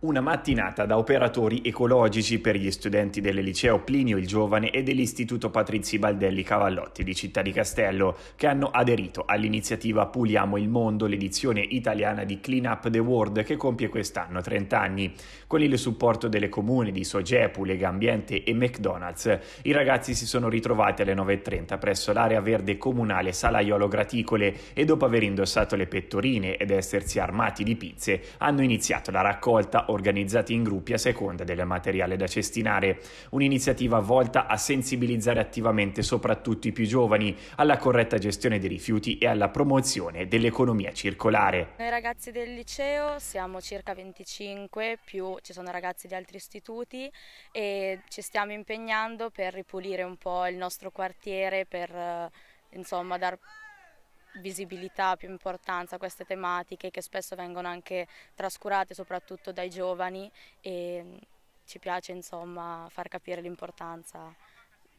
Una mattinata da operatori ecologici per gli studenti del liceo Plinio il Giovane e dell'istituto Patrizi Baldelli Cavallotti di Città di Castello, che hanno aderito all'iniziativa Puliamo il Mondo, l'edizione italiana di Clean Up the World che compie quest'anno 30 anni. Con il supporto delle comuni di Sogepu, Legambiente e McDonald's, i ragazzi si sono ritrovati alle 9.30 presso l'area verde comunale Salaiolo Graticole e dopo aver indossato le pettorine ed essersi armati di pizze, hanno iniziato la raccolta organizzati in gruppi a seconda del materiale da cestinare, un'iniziativa volta a sensibilizzare attivamente soprattutto i più giovani alla corretta gestione dei rifiuti e alla promozione dell'economia circolare. Noi ragazzi del liceo siamo circa 25, più ci sono ragazzi di altri istituti e ci stiamo impegnando per ripulire un po' il nostro quartiere, per eh, insomma dar visibilità, più importanza a queste tematiche che spesso vengono anche trascurate soprattutto dai giovani e mm, ci piace insomma far capire l'importanza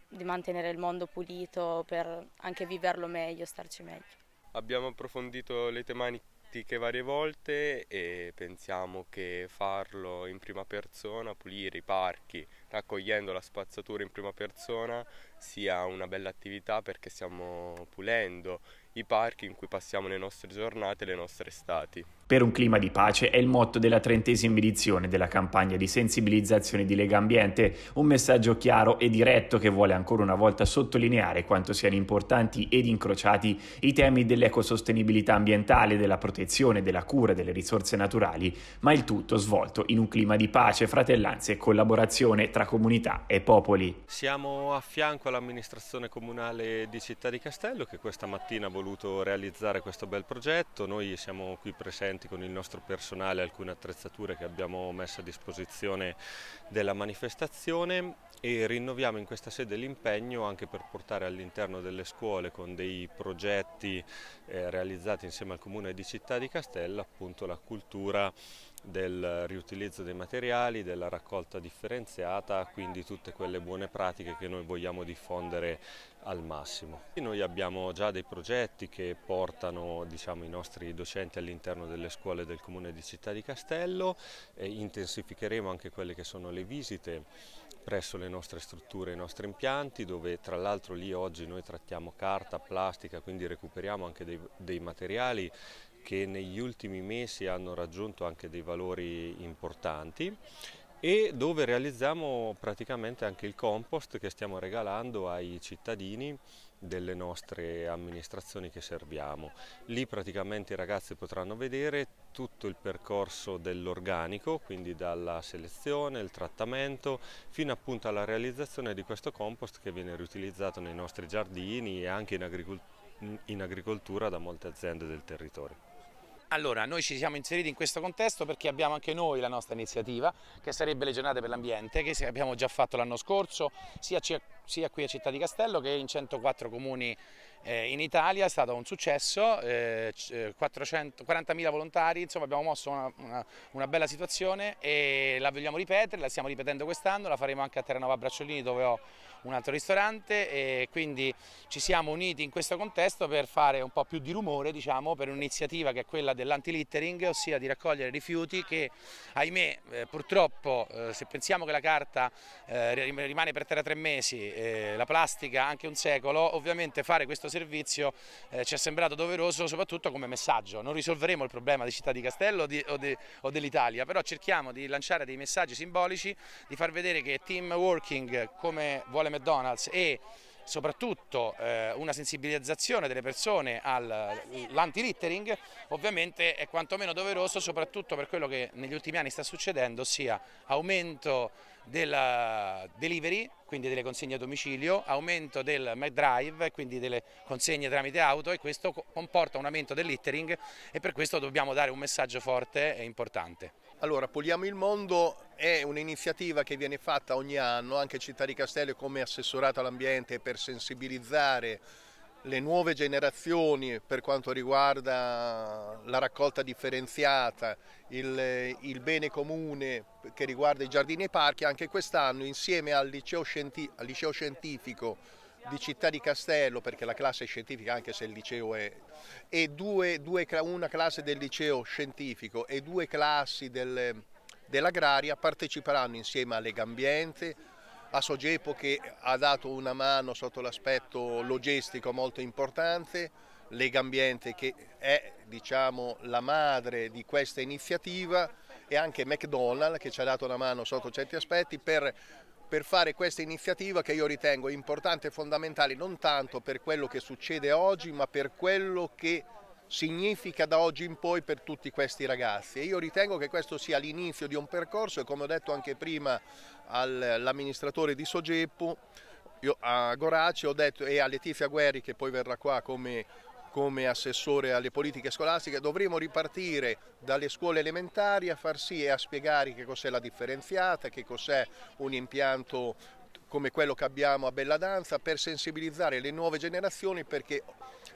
di mantenere il mondo pulito per anche viverlo meglio, starci meglio. Abbiamo approfondito le tematiche varie volte e pensiamo che farlo in prima persona, pulire i parchi raccogliendo la spazzatura in prima persona sia una bella attività perché stiamo pulendo i parchi in cui passiamo le nostre giornate e le nostre estati. Per un clima di pace è il motto della trentesima edizione della campagna di sensibilizzazione di Lega Ambiente, un messaggio chiaro e diretto che vuole ancora una volta sottolineare quanto siano importanti ed incrociati i temi dell'ecosostenibilità ambientale, della protezione, della cura delle risorse naturali, ma il tutto svolto in un clima di pace, fratellanza e collaborazione tra comunità e popoli. Siamo a fianco all'amministrazione comunale di Città di Castello che questa mattina vuole voluto realizzare questo bel progetto. Noi siamo qui presenti con il nostro personale alcune attrezzature che abbiamo messo a disposizione della manifestazione e rinnoviamo in questa sede l'impegno anche per portare all'interno delle scuole con dei progetti eh, realizzati insieme al Comune di Città di Castella appunto la cultura del riutilizzo dei materiali, della raccolta differenziata, quindi tutte quelle buone pratiche che noi vogliamo diffondere al massimo. Noi abbiamo già dei progetti che portano diciamo, i nostri docenti all'interno delle scuole del comune di Città di Castello, e intensificheremo anche quelle che sono le visite presso le nostre strutture, i nostri impianti, dove tra l'altro lì oggi noi trattiamo carta, plastica, quindi recuperiamo anche dei, dei materiali che negli ultimi mesi hanno raggiunto anche dei valori importanti e dove realizziamo praticamente anche il compost che stiamo regalando ai cittadini delle nostre amministrazioni che serviamo. Lì praticamente i ragazzi potranno vedere tutto il percorso dell'organico, quindi dalla selezione, il trattamento, fino appunto alla realizzazione di questo compost che viene riutilizzato nei nostri giardini e anche in, agricoltura da molte aziende del territorio. Allora, noi ci siamo inseriti in questo contesto perché abbiamo anche noi la nostra iniziativa, che sarebbe le giornate per l'ambiente, che abbiamo già fatto l'anno scorso, sia, sia qui a Città di Castello che in 104 comuni eh, in Italia è stato un successo, 40.000 eh, eh, volontari, insomma abbiamo mosso una, una, una, bella situazione e la vogliamo ripetere, la stiamo ripetendo quest'anno, la faremo anche a Terranova Bracciolini dove ho un altro ristorante e quindi ci siamo uniti in questo contesto per fare un po' più di rumore diciamo, per un'iniziativa che è quella dell'anti-littering, ossia di raccogliere rifiuti che ahimè purtroppo se pensiamo che la carta rimane per terra tre mesi, la plastica anche un secolo, ovviamente fare questo servizio eh, ci è sembrato doveroso soprattutto come messaggio. Non risolveremo il problema di Città di Castello o, di, o, de, o dell'Italia, però cerchiamo di lanciare dei messaggi simbolici, di far vedere che team working come vuole McDonald's e soprattutto eh, una sensibilizzazione delle persone all'anti-littering ovviamente è quantomeno doveroso soprattutto per quello che negli ultimi anni sta succedendo ossia aumento della delivery, quindi delle consegne a domicilio, aumento del McDrive, quindi delle consegne tramite auto e questo comporta un aumento dell'ittering e per questo dobbiamo dare un messaggio forte e importante. Allora, Poliamo il Mondo è un'iniziativa che viene fatta ogni anno, anche Città di Castello come assessorata all'ambiente per sensibilizzare le nuove generazioni per quanto riguarda la raccolta differenziata, il, il, bene comune che riguarda i giardini e i parchi, anche quest'anno insieme al liceo, al liceo, scientifico di Città di Castello, perché la classe è scientifica anche se il liceo è, e due, due, una classe del liceo scientifico e due classi del, dell'agraria parteciperanno insieme a Legambiente, a Sogepo che ha dato una mano sotto l'aspetto logistico molto importante, Legambiente che è diciamo, la madre di questa iniziativa e anche McDonald's che ci ha dato una mano sotto certi aspetti per per fare questa iniziativa che io ritengo importante e fondamentale non tanto per quello che succede oggi ma per quello che significa da oggi in poi per tutti questi ragazzi e io ritengo che questo sia l'inizio di un percorso e come ho detto anche prima all'amministratore di Sogeppo, a Goraci detto, e a Letizia Guerri che poi verrà qua come, come assessore alle politiche scolastiche, dovremo ripartire dalle scuole elementari a far sì e a spiegare che cos'è la differenziata, che cos'è un impianto come quello che abbiamo a Bella Danza per sensibilizzare le nuove generazioni perché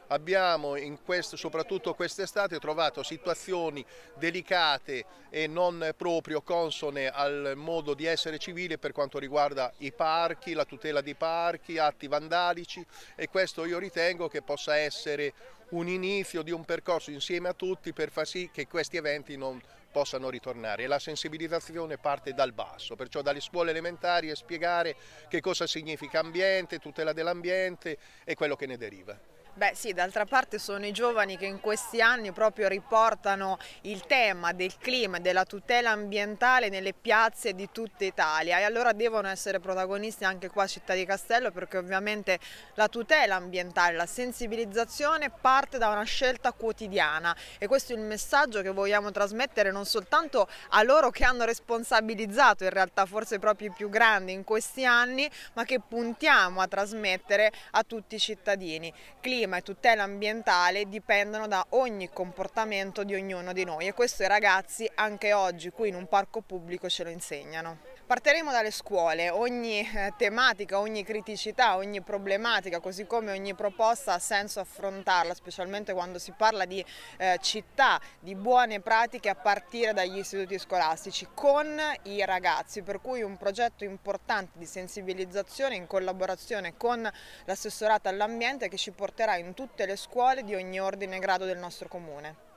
abbiamo questo, soprattutto quest'estate trovato situazioni delicate e non proprio consone al modo di essere civile per quanto riguarda i parchi, la tutela dei parchi, atti vandalici e questo io ritengo che possa essere un inizio di un percorso insieme a tutti per far sì che questi eventi non possano ritornare la sensibilizzazione parte dal basso, perciò dalle scuole elementari e spiegare che cosa significa ambiente, tutela dell'ambiente e quello che ne deriva. Beh sì, d'altra parte sono i giovani che in questi anni proprio riportano il tema del clima, e della tutela ambientale nelle piazze di tutta Italia e allora devono essere protagonisti anche qua a Città di Castello perché ovviamente la tutela ambientale, la sensibilizzazione parte da una scelta quotidiana e questo è il messaggio che vogliamo trasmettere non soltanto a loro che hanno responsabilizzato in realtà forse proprio i più grandi in questi anni ma che puntiamo a trasmettere a tutti i cittadini. Clima clima e tutela ambientale dipendono da ogni comportamento di ognuno di noi e questo i ragazzi anche oggi qui in un parco pubblico ce lo insegnano. Partiremo dalle scuole, ogni eh, tematica, ogni criticità, ogni problematica, così come ogni proposta ha senso affrontarla, specialmente quando si parla di eh, città, di buone pratiche a partire dagli istituti scolastici con i ragazzi, per cui un progetto importante di sensibilizzazione in collaborazione con l'assessorato all'ambiente che ci porterà in tutte le scuole di ogni ordine e grado del nostro comune.